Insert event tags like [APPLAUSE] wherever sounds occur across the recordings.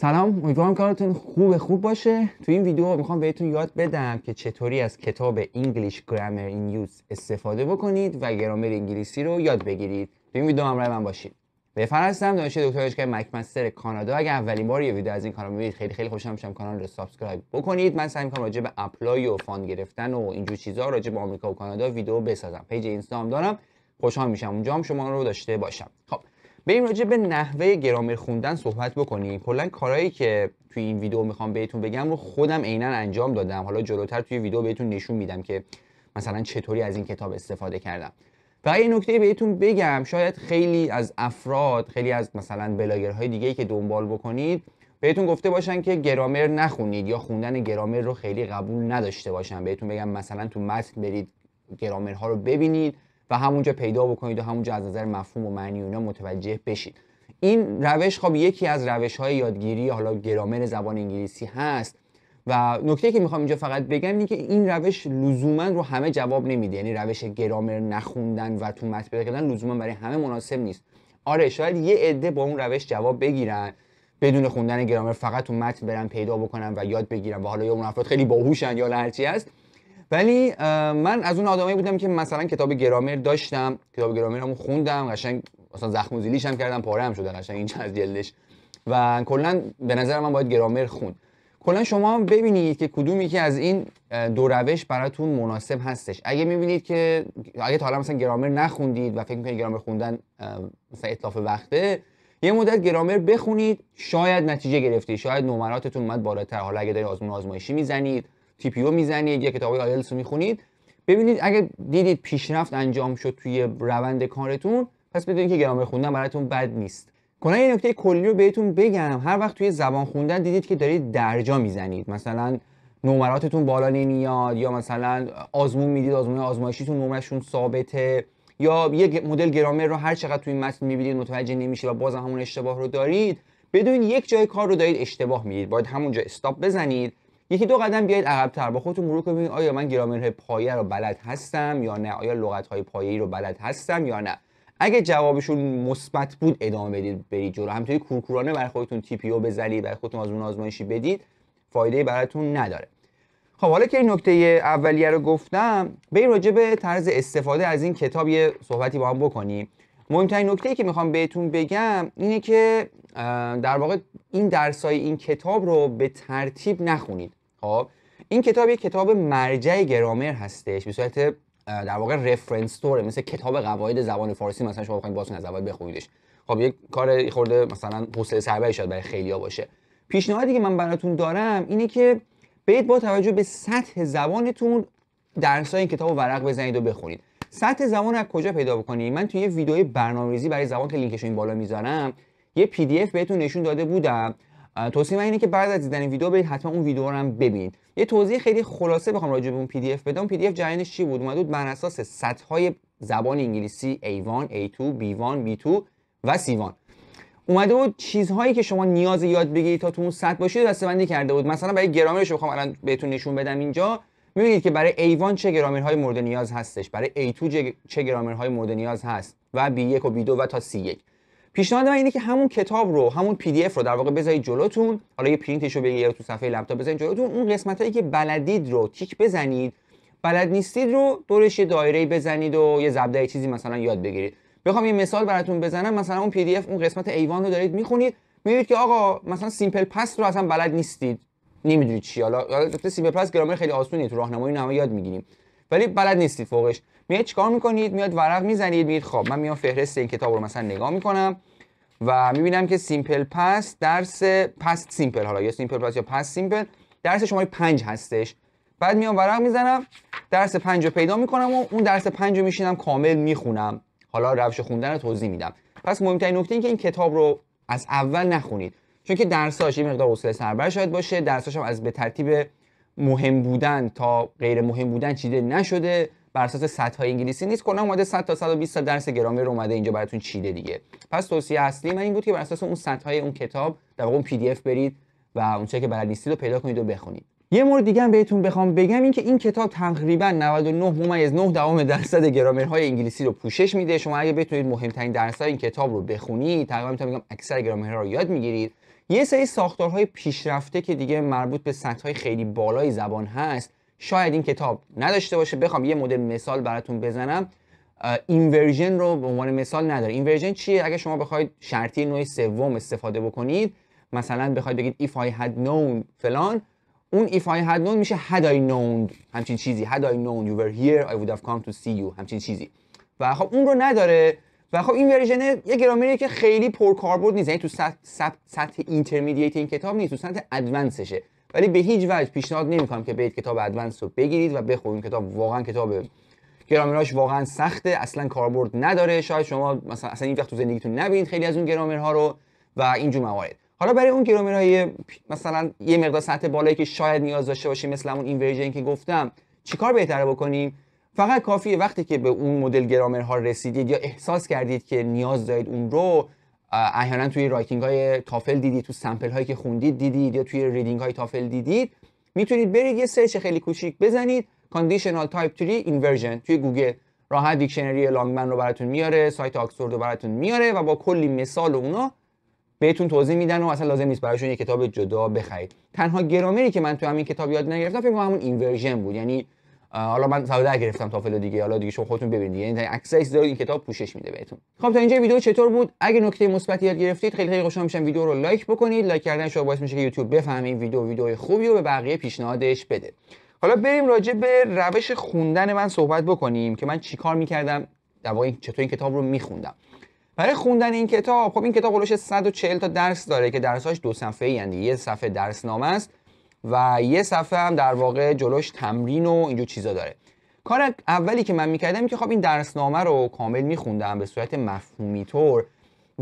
سلام امیدوارم کارتون خوب خوب باشه تو این ویدیو میخوام بهتون یاد بدم که چطوری از کتاب English Grammar in Use استفاده بکنید و گرامر انگلیسی رو یاد بگیرید تو این ویدیو من باشید بفر هستم دانشجوی دکتر اشکای مکمستر کانادا اگر اولین بار یه ویدیو از این کانال میبینید خیلی خیلی خوشحال میشم کانال رو سابسکرایب بکنید من سعی میکنم راجع به اپلای و فاند گرفتن و اینجور چیزها راجع به آمریکا و کانادا ویدیو بسازم پیج اینستاگرام دارم خوشحال میشم اونجا هم شما رو داشته باشم خب بریم راجع به نحوه گرامر خوندن صحبت بکنیم کلا کارهایی که توی این ویدیو میخوام بهتون بگم رو خودم عینا انجام دادم حالا جلوتر توی ویدیو بهتون نشون میدم که مثلا چطوری از این کتاب استفاده کردم و یه نکته بهتون بگم شاید خیلی از افراد خیلی از مثلا بلاگرهای دیگه که دنبال بکنید بهتون گفته باشن که گرامر نخونید یا خوندن گرامر رو خیلی قبول نداشته باشن بهتون بگم مثلا تو متن برید گرامرها رو ببینید و همونجا پیدا بکنید و همونجا از نظر مفهوم و معنی اونا متوجه بشید این روش خب یکی از روش های یادگیری حالا گرامر زبان انگلیسی هست و نکته که میخوام اینجا فقط بگم که این روش لزوما رو همه جواب نمیده یعنی روش گرامر نخوندن و تو متن پیدا کردن لزوما برای همه مناسب نیست آره شاید یه عده با اون روش جواب بگیرن بدون خوندن گرامر فقط تو متن برن پیدا بکنن و یاد بگیرن و حالا یا اون افراد خیلی باهوشن یا هرچی هست ولی من از اون آدمایی بودم که مثلا کتاب گرامر داشتم کتاب رو خوندم قشنگ مثلا زخم زیلیش هم کردم پاره هم شده قشنگ اینجا از جلدش و کلا به نظر من باید گرامر خون کلا شما ببینید که کدومی که از این دو روش براتون مناسب هستش اگه میبینید که اگه تا حالا مثلا گرامر نخوندید و فکر میکنید گرامر خوندن مثلا اطلاف وقته یه مدت گرامر بخونید شاید نتیجه گرفتید شاید نمراتتون اومد بالاتر حالا اگه دارید آزمون آزمایشی میزنید تی پی او میزنید یا های آیلتس رو میخونید ببینید اگه دیدید پیشرفت انجام شد توی روند کارتون پس بدونید که گرامر خوندن براتون بد نیست کلا یه نکته کلی رو بهتون بگم هر وقت توی زبان خوندن دیدید که دارید درجا میزنید مثلا نمراتتون بالا نمیاد یا مثلا آزمون میدید آزمون آزمایشیتون نمرشون ثابته یا یک مدل گرامر رو هر چقدر توی متن میبینید متوجه نمیشه و باز همون اشتباه رو دارید بدونید یک جای کار رو دارید اشتباه میدید باید همونجا استاپ بزنید یکی دو قدم بیاید عقبتر با خودتون مرور کنید آیا من گرامر پایه رو بلد هستم یا نه آیا لغت لغت‌های پایه‌ای رو بلد هستم یا نه اگه جوابشون مثبت بود ادامه بدید برید جلو همینطوری کورکورانه برای خودتون تی پی او بزنید برای خودتون آزمون آزمایشی بدید فایده براتون نداره خب حالا که این نکته اولیه رو گفتم به راجع به طرز استفاده از این کتاب یه صحبتی با هم بکنیم مهمترین نکته ای که میخوام بهتون بگم اینه که در واقع این درسای این کتاب رو به ترتیب نخونید خب این کتاب یک کتاب مرجع گرامر هستش به صورت در واقع رفرنس توره مثل کتاب قواعد زبان فارسی مثلا شما بخواید باتون از اول بخونیدش خب یک کار خورده مثلا حوصله سربری شاید برای خیلیا باشه پیشنهادی که من براتون دارم اینه که بهت با توجه به سطح زبانتون درس این کتاب ورق بزنید و بخونید سطح زبان از کجا پیدا بکنید من توی یه ویدیوی برنامه‌ریزی برای زبان که لینکش این بالا میذارم یه پی دی اف بهتون نشون داده بودم توصیه من اینه که بعد از دیدن این ویدیو برید حتما اون ویدیو رو هم ببینید یه توضیح خیلی خلاصه بخوام راجع به اون پی دی اف بدم پی دی اف جریانش چی بود اومد بود بر اساس سطح‌های زبان انگلیسی A1 A2 B1 B2 و C1 اومده بود چیزهایی که شما نیاز یاد بگیرید تا تو اون سطح باشید بسته‌بندی کرده بود مثلا برای گرامرش بخوام الان بهتون نشون بدم اینجا میبینید که برای A1 چه گرامرهای مورد نیاز هستش برای A2 چه گرامرهای مورد نیاز هست و B1 و B2 و تا C1 پیشنهاد من اینه که همون کتاب رو همون پی دی اف رو در واقع بذارید جلوتون حالا یه پرینتش رو بگیرید تو صفحه لپتاپ بزنید جلوتون اون قسمت هایی که بلدید رو تیک بزنید بلد نیستید رو دورش یه دایره بزنید و یه زبده چیزی مثلا یاد بگیرید بخوام یه مثال براتون بزنم مثلا اون پی دی اف اون قسمت ایوان رو دارید میخونید میبینید که آقا مثلا سیمپل پس رو اصلا بلد نیستید نمیدونید چی حالا سیمپل پس گرامر خیلی آسونیه تو راهنمایی نما یاد میگیریم ولی بلد نیستید فوقش میاد چیکار میکنید میاد ورق میزنید میگید خب من میام فهرست این کتاب رو مثلا نگاه میکنم و میبینم که سیمپل پس درس پس سیمپل حالا یا سیمپل پس یا پس سیمپل درس شماره 5 هستش بعد میام ورق میزنم درس 5 رو پیدا میکنم و اون درس 5 رو میشینم کامل میخونم حالا روش خوندن رو توضیح میدم پس مهمترین نکته این که این کتاب رو از اول نخونید چون که درساش یه مقدار حوصله سربر شاید باشه درساش هم از به ترتیب مهم بودن تا غیر مهم بودن چیده نشده بر اساس سطح انگلیسی نیست کلا اومده 100 تا 120 تا درس گرامر رو اومده اینجا براتون چیده دیگه پس توصیه اصلی من این بود که بر اساس اون سطح اون کتاب در واقع اون پی دی اف برید و اون چیزی که بلد نیستید رو پیدا کنید و بخونید یه مورد دیگه هم بهتون بخوام بگم این که این کتاب تقریبا 99 ممیز 9 دوام درصد های انگلیسی رو پوشش میده شما اگه بتونید مهمترین درس این کتاب رو بخونید تقریبا میتونم بگم اکثر گرامرها رو یاد میگیرید یه سری ساختارهای پیشرفته که دیگه مربوط به سطح خیلی بالای زبان هست شاید این کتاب نداشته باشه بخوام یه مدل مثال براتون بزنم اینورژن رو به عنوان مثال نداره اینورژن چیه اگه شما بخواید شرطی نوع سوم استفاده بکنید مثلا بخواید بگید if I had known فلان اون if I had known میشه had I known همچین چیزی had I known you were here I would have come to see you همچین چیزی و خب اون رو نداره و خب این ورژن یه گرامریه که خیلی پرکاربرد نیست یعنی تو سطح, سطح اینترمدییت این کتاب نیست تو سطح ادوانسشه ولی به هیچ وجه پیشنهاد نمیکنم که برید کتاب ادوانس رو بگیرید و بخونید کتاب واقعا کتاب گرامرهاش واقعا سخته اصلا کاربرد نداره شاید شما مثلا اصلا این وقت تو زندگیتون نبینید خیلی از اون گرامرها رو و اینجور موارد حالا برای اون گرامرهای مثلا یه مقدار سطح بالایی که شاید نیاز داشته باشیم مثل اون اینورژن که گفتم چیکار بهتره بکنیم فقط کافیه وقتی که به اون مدل گرامرها رسیدید یا احساس کردید که نیاز دارید اون رو احیانا توی رایتینگ های تافل دیدید تو سمپل هایی که خوندید دیدید یا توی ریدینگ های تافل دیدید میتونید برید یه سرچ خیلی کوچیک بزنید کاندیشنال تایپ 3 اینورژن توی گوگل راحت دیکشنری لانگمن رو براتون میاره سایت آکسورد رو براتون میاره و با کلی مثال اونا بهتون توضیح میدن و اصلا لازم نیست برایشون یه کتاب جدا بخرید تنها گرامری که من تو همین کتاب یاد نگرفتم فکر همون اینورژن بود یعنی حالا من دارم گرفتم تافل دیگه حالا دیگه شما خودتون ببینید یعنی این عکسایز داره این کتاب پوشش میده بهتون خب تا اینجا ویدیو چطور بود اگه نکته مثبتی یاد گرفتید خیلی خیلی خوشحال میشم ویدیو رو لایک بکنید لایک کردن شما باعث میشه که یوتیوب بفهمه این ویدیو ویدیو خوبی رو به بقیه پیشنهادش بده حالا بریم راجع به روش خوندن من صحبت بکنیم که من چیکار میکردم در واقع چطور این کتاب رو میخوندم برای خوندن این کتاب خب این کتاب قلوش 140 تا درس داره که درس‌هاش دو صفحه‌ای یعنی یه صفحه درسنامه است و یه صفحه هم در واقع جلوش تمرین و اینجور چیزا داره کار اولی که من میکردم که خب این درسنامه رو کامل میخوندم به صورت مفهومی طور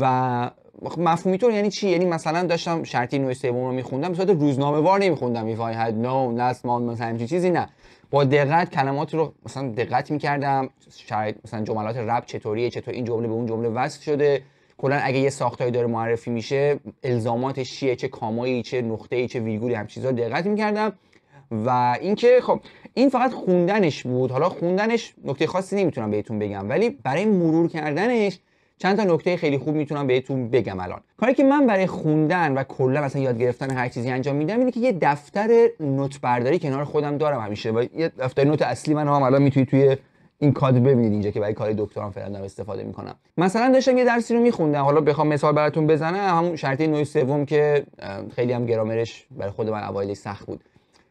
و مفهومی طور یعنی چی یعنی مثلا داشتم شرطی نوع سوم رو میخوندم به صورت روزنامه وار نمیخوندم if I had known last مثلا همچین چیزی نه با دقت کلمات رو مثلا دقت میکردم شاید مثلا جملات رب چطوریه چطور این جمله به اون جمله وصل شده کلا اگه یه ساختاری داره معرفی میشه الزاماتش چیه چه کامایی چه نقطه ای چه ویرگولی هم چیزا دقت میکردم و اینکه خب این فقط خوندنش بود حالا خوندنش نکته خاصی نمیتونم بهتون بگم ولی برای مرور کردنش چند تا نکته خیلی خوب میتونم بهتون بگم الان کاری که من برای خوندن و کلا مثلا یاد گرفتن هر چیزی انجام میدم اینه که یه دفتر نوت برداری کنار خودم دارم همیشه و یه دفتر نوت اصلی من هم الان میتونی توی این کادر ببینید اینجا که برای کار دکتران فعلا دارم استفاده میکنم مثلا داشتم یه درسی رو میخوندم حالا بخوام مثال براتون بزنم همون شرطی نوع سوم که خیلی هم گرامرش برای خود من اوایل سخت بود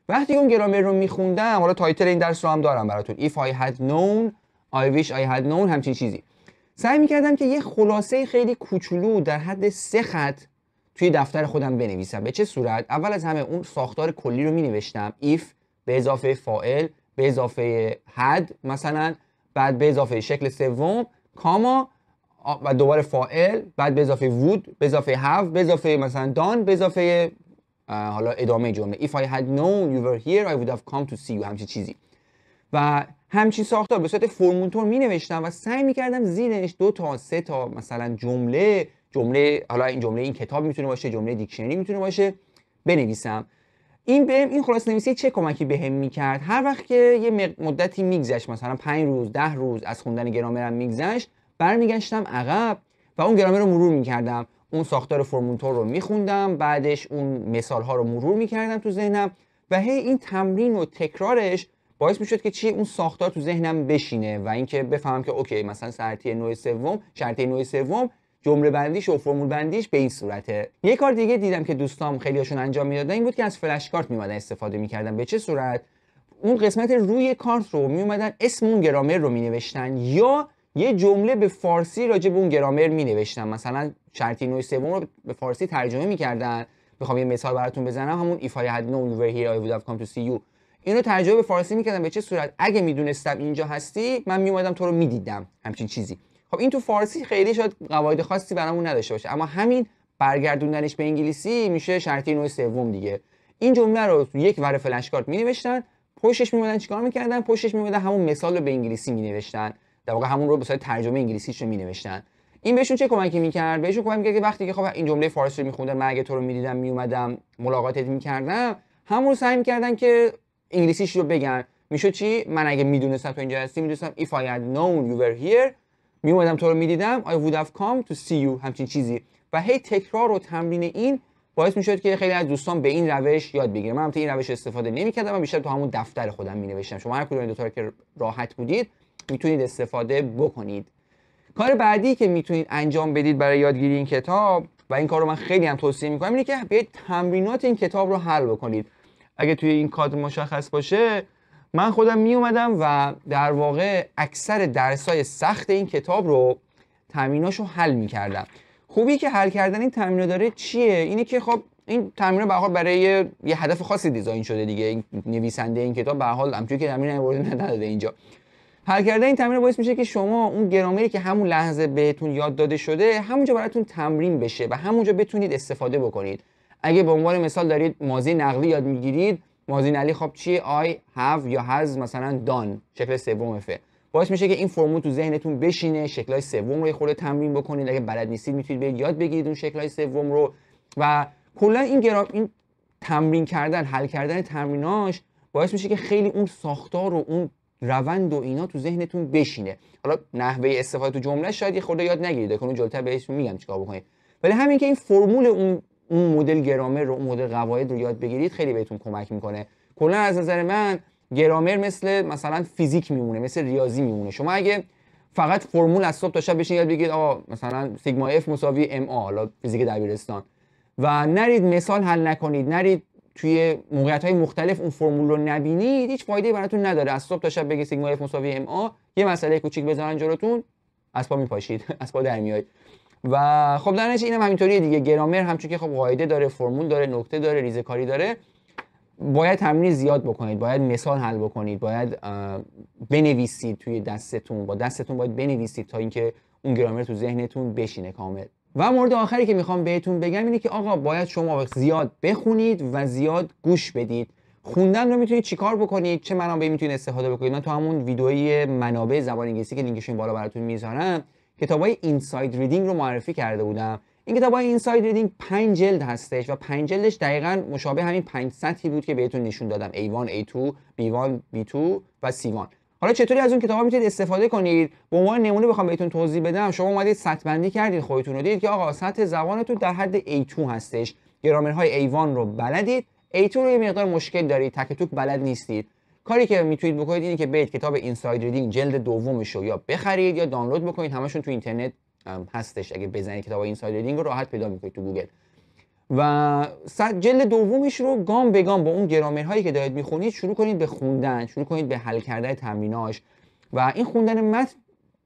وقتی اون گرامر رو میخوندم حالا تایتل این درس رو هم دارم براتون if i had known i wish i had known همچین چیزی سعی میکردم که یه خلاصه خیلی کوچولو در حد سه خط توی دفتر خودم بنویسم به چه صورت اول از همه اون ساختار کلی رو مینوشتم if به اضافه فاعل به اضافه حد مثلا بعد به اضافه شکل سوم کاما و دوباره فائل بعد به اضافه وود به اضافه have به اضافه مثلا دان به اضافه حالا ادامه جمله if I had known you were here I would have come to see you همچین چیزی و همچین ساختار به صورت فرمونتور می نوشتم و سعی می کردم زیرش دو تا سه تا مثلا جمله جمله حالا این جمله این کتاب میتونه باشه جمله دیکشنری میتونه باشه بنویسم این بهم این خلاص نویسی چه کمکی بهم به میکرد هر وقت که یه مدتی میگذشت مثلا 5 روز ده روز از خوندن گرامرم میگذشت برمیگشتم عقب و اون گرامر رو مرور میکردم اون ساختار فرمونتور رو میخوندم بعدش اون مثال ها رو مرور میکردم تو ذهنم و هی این تمرین و تکرارش باعث میشد که چی اون ساختار تو ذهنم بشینه و اینکه بفهمم که اوکی مثلا شرطی نوع سوم شرطی نوع سوم جمله بندیش و فرمول بندیش به این صورته یه کار دیگه دیدم که دوستام خیلیاشون انجام میدادن این بود که از فلش کارت میومدن استفاده میکردن به چه صورت اون قسمت روی کارت رو میومدن اسم اون گرامر رو مینوشتن یا یه جمله به فارسی راجع به اون گرامر مینوشتن مثلا شرطی نوع سوم رو به فارسی ترجمه میکردن میخوام یه مثال براتون بزنم همون if I had known you were here I would have اینو ترجمه به فارسی میکردم به چه صورت اگه میدونستم اینجا هستی من میومدم تو رو میدیدم همچین چیزی خب این تو فارسی خیلی شاید قواعد خاصی برامون نداشته باشه اما همین برگردوندنش به انگلیسی میشه شرطی نوع سوم دیگه این جمله رو یک ور فلش کارت مینوشتن پشتش میمدن چیکار میکردن پشتش میمدن همون مثال رو به انگلیسی مینوشتن در واقع همون رو به صورت ترجمه انگلیسیش رو مینوشتن این بهشون چه کمکی میکرد بهشون کمک میکرد که وقتی که خب این جمله فارسی رو میخوندن من اگه تو رو میدیدم میومدم ملاقاتت میکردم همون رو سعی میکردن که انگلیسیش رو بگن میشه چی من اگه میدونستم تو اینجا هستی میدونستم if I had known you were here می تو رو میدیدم آی وود هاف کام تو سی یو همچین چیزی و هی تکرار و تمرین این باعث میشد که خیلی از دوستان به این روش یاد بگیرم من تو این روش استفاده نمی کردم من بیشتر تو همون دفتر خودم می نوشتم شما هر کدوم این دو که راحت بودید میتونید استفاده بکنید کار بعدی که میتونید انجام بدید برای یادگیری این کتاب و این کار رو من خیلی هم توصیه میکنم اینه که بیاید تمرینات این کتاب رو حل بکنید اگه توی این کادر مشخص باشه من خودم می اومدم و در واقع اکثر های سخت این کتاب رو تمریناشو حل می کردم خوبی که حل کردن این تمرین داره چیه اینه که خب این تمرین به حال برای یه هدف خاصی دیزاین شده دیگه نویسنده این کتاب به حال همچون که تمرین آورده نداده اینجا حل کردن این تمرین باعث میشه که شما اون گرامری که همون لحظه بهتون یاد داده شده همونجا براتون تمرین بشه و همونجا بتونید استفاده بکنید اگه به عنوان مثال دارید ماضی نقلی یاد میگیرید مازین علی خب چیه آی هاف یا هز مثلا دان شکل سوم ف باعث میشه که این فرمول تو ذهنتون بشینه شکلای سوم رو خورده تمرین بکنید اگه بلد نیستید میتونید برید یاد بگیرید اون شکلای سوم رو و کلا این گرام این تمرین کردن حل کردن تمریناش باعث میشه که خیلی اون ساختار و اون روند و اینا تو ذهنتون بشینه حالا نحوه استفاده تو جمله شاید یه خورده یاد نگیرید اون بهش میگم چیکار بکنید ولی همین که این فرمول اون اون مدل گرامر رو اون مدل قواعد رو یاد بگیرید خیلی بهتون کمک میکنه کلا از نظر من گرامر مثل مثلا فیزیک میمونه مثل ریاضی میمونه شما اگه فقط فرمول از صبح تا شب بشین یاد بگیرید آقا مثلا سیگما اف مساوی ام آ حالا فیزیک دبیرستان و نرید مثال حل نکنید نرید توی موقعیت های مختلف اون فرمول رو نبینید هیچ فایده براتون نداره از صبح تا شب بگید سیگما اف مساوی ام یه مسئله کوچیک بزنن جلوتون از پا میپاشید [LAUGHS] از پا در میایید و خب در نتیجه اینم همینطوریه دیگه گرامر همچون که خب قاعده داره فرمول داره نکته داره ریزه کاری داره باید تمرین زیاد بکنید باید مثال حل بکنید باید بنویسید توی دستتون با دستتون باید بنویسید تا اینکه اون گرامر تو ذهنتون بشینه کامل و مورد آخری که میخوام بهتون بگم اینه که آقا باید شما زیاد بخونید و زیاد گوش بدید خوندن رو میتونید چیکار بکنید چه منابعی میتونید استفاده بکنید من تو همون ویدئوی منابع زبان انگلیسی که لینکشون بالا براتون میذارم کتاب های اینساید ریدینگ رو معرفی کرده بودم این کتاب های اینساید ریدینگ 5 جلد هستش و پنج جلدش دقیقا مشابه همین پنج سطحی بود که بهتون نشون دادم A1 A2 B1 B2 و C1 حالا چطوری از اون کتاب میتونید استفاده کنید به عنوان نمونه بخوام بهتون توضیح بدم شما اومدید سطح بندی کردید خودتون رو دیدید که آقا سطح زبانتون در حد A2 هستش های A1 رو بلدید A2 رو یه مقدار مشکل دارید تک توک بلد نیستید کاری که میتونید بکنید اینه که برید کتاب اینساید ریدینگ جلد دومش رو یا بخرید یا دانلود بکنید همشون تو اینترنت هستش اگه بزنید کتاب اینساید ریدینگ رو راحت پیدا میکنید تو گوگل و جلد دومش رو گام به گام با اون گرامرهایی که دارید میخونید شروع کنید به خوندن شروع کنید به حل کردن تمریناش و این خوندن متن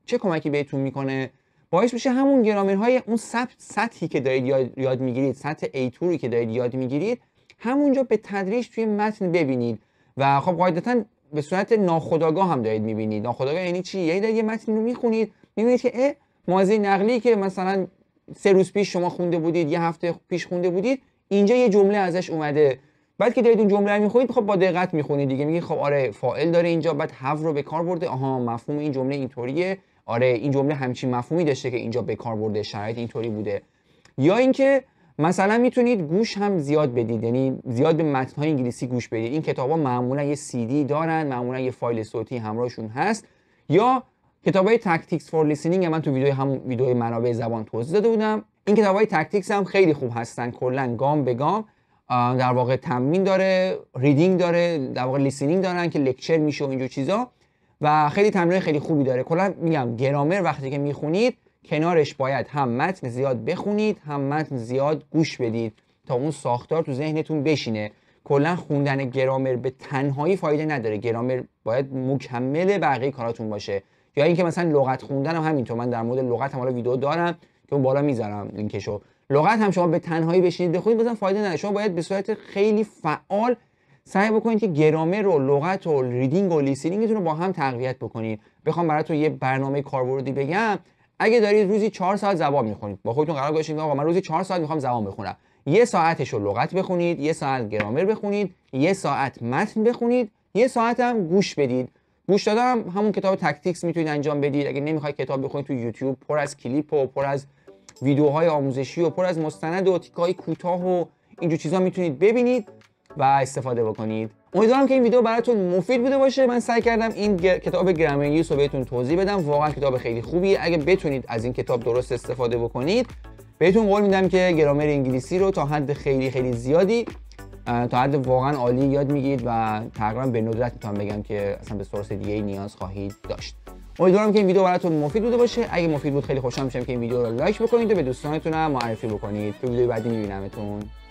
چه کمکی بهتون میکنه باعث میشه همون گرامرهای اون سطح سطحی که دارید یاد, میگیرید سطح ایتوری که دارید یاد میگیرید همونجا به تدریج توی متن ببینید و خب قاعدتا به صورت ناخودآگاه هم دارید میبینید ناخودآگاه یعنی چی یعنی دارید یه متن رو میخونید میبینید که اه مازی نقلی که مثلا سه روز پیش شما خونده بودید یه هفته پیش خونده بودید اینجا یه جمله ازش اومده بعد که دارید اون جمله رو میخونید خب با دقت میخونید دیگه میگید خب آره فاعل داره اینجا بعد هف رو به کار برده آها مفهوم این جمله اینطوریه آره این جمله همچین مفهومی داشته که اینجا به کار برده شرایط اینطوری بوده یا اینکه مثلا میتونید گوش هم زیاد بدید یعنی زیاد به های انگلیسی گوش بدید این کتابا معمولا یه سی دی دارن معمولا یه فایل صوتی همراهشون هست یا کتاب های تکتیکس فور لیسنینگ من تو ویدیو هم ویدیو منابع زبان توضیح داده بودم این کتاب های هم خیلی خوب هستن کلا گام به گام در واقع تمرین داره ریدینگ داره در واقع لیسنینگ دارن که لکچر میشه و اینجور چیزا و خیلی تمرین خیلی خوبی داره کلا میگم گرامر وقتی که میخونید کنارش باید هم متن زیاد بخونید هم متن زیاد گوش بدید تا اون ساختار تو ذهنتون بشینه کلا خوندن گرامر به تنهایی فایده نداره گرامر باید مکمل بقیه کاراتون باشه یا اینکه مثلا لغت خوندن هم همینطور من در مورد لغت هم حالا ویدیو دارم که اون بالا میذارم لینکشو لغت هم شما به تنهایی بشینید بخونید بزن فایده نداره شما باید به صورت خیلی فعال سعی بکنید که گرامر و لغت و ریدینگ و لیسینینگتون رو با هم تقویت بکنید بخوام براتون یه برنامه کاربردی بگم اگه دارید روزی 4 ساعت زبان میخونید با خودتون قرار گذاشتید آقا من روزی 4 ساعت میخوام زبان بخونم یه ساعتش لغت بخونید یه ساعت گرامر بخونید یه ساعت متن بخونید یه ساعت هم گوش بدید گوش دادن هم همون کتاب تکتیکس میتونید انجام بدید اگه نمیخوای کتاب بخونید تو یوتیوب پر از کلیپ و پر از ویدیوهای آموزشی و پر از مستند و تیکای کوتاه و اینجور چیزا میتونید ببینید و استفاده بکنید امیدوارم که این ویدیو براتون مفید بوده باشه من سعی کردم این کتاب گرامرگیس رو بهتون توضیح بدم واقعا کتاب خیلی خوبی اگه بتونید از این کتاب درست استفاده بکنید بهتون قول میدم که گرامر انگلیسی رو تا حد خیلی خیلی زیادی تا حد واقعا عالی یاد میگیرید و تقریبا به ندرت میتونم بگم که اصلا به سورس دیگه نیاز خواهید داشت امیدوارم که این ویدیو براتون مفید بوده باشه اگه مفید بود خیلی خوشحال میشم که این ویدیو رو لایک بکنید و به دوستانتون هم معرفی بکنید تو ویدیو بعدی میبینمتون